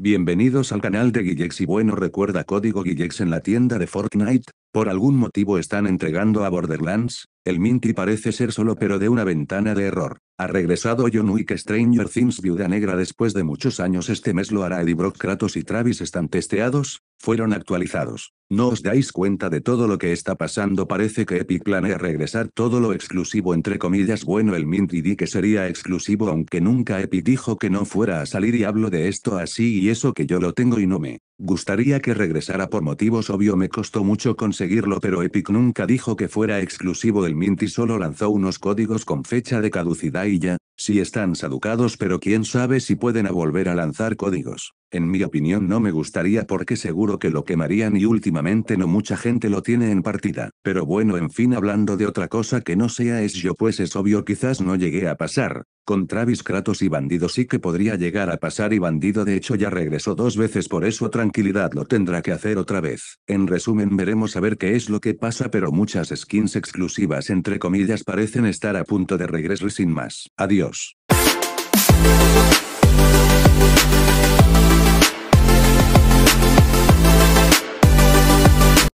Bienvenidos al canal de Guillex y bueno recuerda código Guillex en la tienda de Fortnite, por algún motivo están entregando a Borderlands, el Minty parece ser solo pero de una ventana de error. Ha regresado John Wick Stranger Things Viuda Negra después de muchos años este mes lo hará Eddie Brock Kratos y Travis están testeados, fueron actualizados. No os dais cuenta de todo lo que está pasando parece que Epic planea regresar todo lo exclusivo entre comillas bueno el Minty di que sería exclusivo aunque nunca Epic dijo que no fuera a salir y hablo de esto así y eso que yo lo tengo y no me gustaría que regresara por motivos obvio me costó mucho conseguirlo pero Epic nunca dijo que fuera exclusivo Mint Minty solo lanzó unos códigos con fecha de caducidad y ya, si están saducados pero quién sabe si pueden a volver a lanzar códigos. En mi opinión no me gustaría porque seguro que lo quemarían y últimamente no mucha gente lo tiene en partida. Pero bueno en fin hablando de otra cosa que no sea es yo pues es obvio quizás no llegué a pasar, con Travis Kratos y Bandido sí que podría llegar a pasar y Bandido de hecho ya regresó dos veces por eso tranquilidad lo tendrá que hacer otra vez. En resumen veremos a ver qué es lo que pasa pero muchas skins exclusivas entre comillas parecen estar a punto de regresar sin más. Adiós.